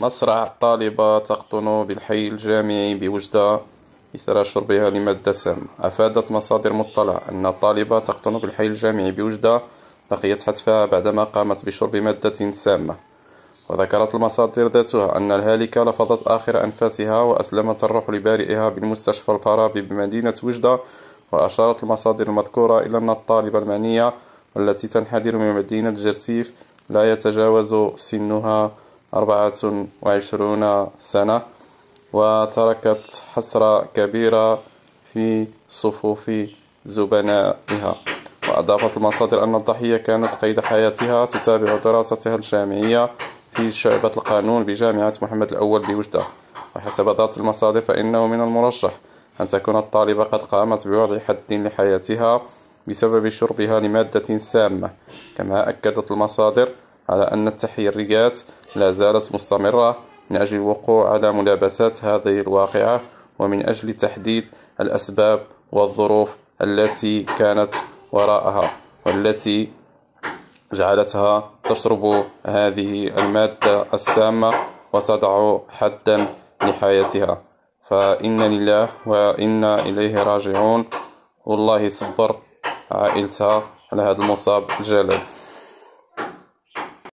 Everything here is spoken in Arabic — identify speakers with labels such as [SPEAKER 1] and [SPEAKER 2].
[SPEAKER 1] مصرع الطالبة تقطن بالحي الجامعي بوجدة إثر شربها لمادة سام أفادت مصادر مطلعة أن الطالبة تقطن بالحي الجامعي بوجدة لقيت حتفها بعدما قامت بشرب مادة سامة وذكرت المصادر ذاتها أن الهالكة لفظت آخر أنفاسها وأسلمت الروح لبارئها بالمستشفى الفارابي بمدينة وجدة وأشارت المصادر المذكورة إلى أن الطالبة المعنية التي تنحدر من مدينة جرسيف لا يتجاوز سنها أربعة وعشرون سنة وتركت حسرة كبيرة في صفوف زبنائها وأضافت المصادر أن الضحية كانت قيد حياتها تتابع دراستها الجامعية في شعبة القانون بجامعة محمد الأول بوجدة وحسب ذات المصادر فإنه من المرشح أن تكون الطالبة قد قامت بوضع حد لحياتها بسبب شربها لمادة سامة كما أكدت المصادر على أن التحريات لا زالت مستمرة من أجل الوقوع على ملابسات هذه الواقعة ومن أجل تحديد الأسباب والظروف التي كانت وراءها والتي جعلتها تشرب هذه المادة السامة وتضع حدا لحياتها فإن لله وإنا إليه راجعون والله صبر عائلتها على هذا المصاب الجلل